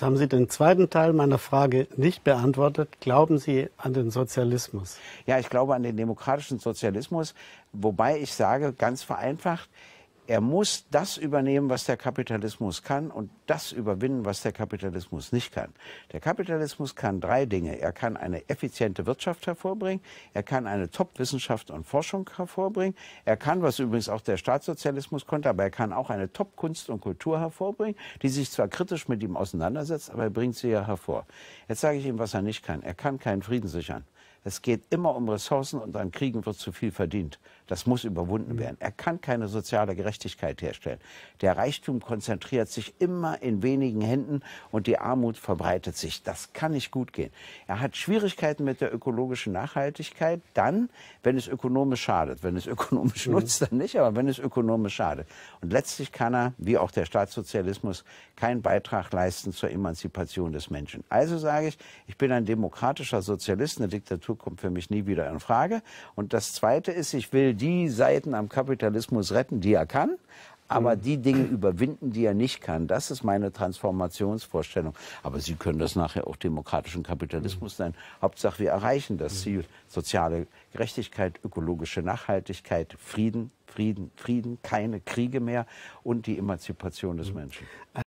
Jetzt haben Sie den zweiten Teil meiner Frage nicht beantwortet. Glauben Sie an den Sozialismus? Ja, ich glaube an den demokratischen Sozialismus, wobei ich sage, ganz vereinfacht, er muss das übernehmen, was der Kapitalismus kann und das überwinden, was der Kapitalismus nicht kann. Der Kapitalismus kann drei Dinge. Er kann eine effiziente Wirtschaft hervorbringen, er kann eine Top-Wissenschaft und Forschung hervorbringen, er kann, was übrigens auch der Staatssozialismus konnte, aber er kann auch eine Top-Kunst und Kultur hervorbringen, die sich zwar kritisch mit ihm auseinandersetzt, aber er bringt sie ja hervor. Jetzt sage ich ihm, was er nicht kann. Er kann keinen Frieden sichern. Es geht immer um Ressourcen und an Kriegen wird zu viel verdient. Das muss überwunden werden. Er kann keine soziale Gerechtigkeit herstellen. Der Reichtum konzentriert sich immer in wenigen Händen und die Armut verbreitet sich. Das kann nicht gut gehen. Er hat Schwierigkeiten mit der ökologischen Nachhaltigkeit dann, wenn es ökonomisch schadet. Wenn es ökonomisch mhm. nutzt, dann nicht, aber wenn es ökonomisch schadet. Und letztlich kann er, wie auch der Staatssozialismus, keinen Beitrag leisten zur Emanzipation des Menschen. Also sage ich, ich bin ein demokratischer Sozialist, eine Diktatur Ausflug kommt für mich nie wieder in Frage. Und das Zweite ist, ich will die Seiten am Kapitalismus retten, die er kann, aber mhm. die Dinge überwinden, die er nicht kann. Das ist meine Transformationsvorstellung. Aber Sie können das nachher auch demokratischen Kapitalismus sein. Mhm. Hauptsache, wir erreichen das mhm. Ziel. Soziale Gerechtigkeit, ökologische Nachhaltigkeit, Frieden, Frieden, Frieden, keine Kriege mehr und die Emanzipation des Menschen.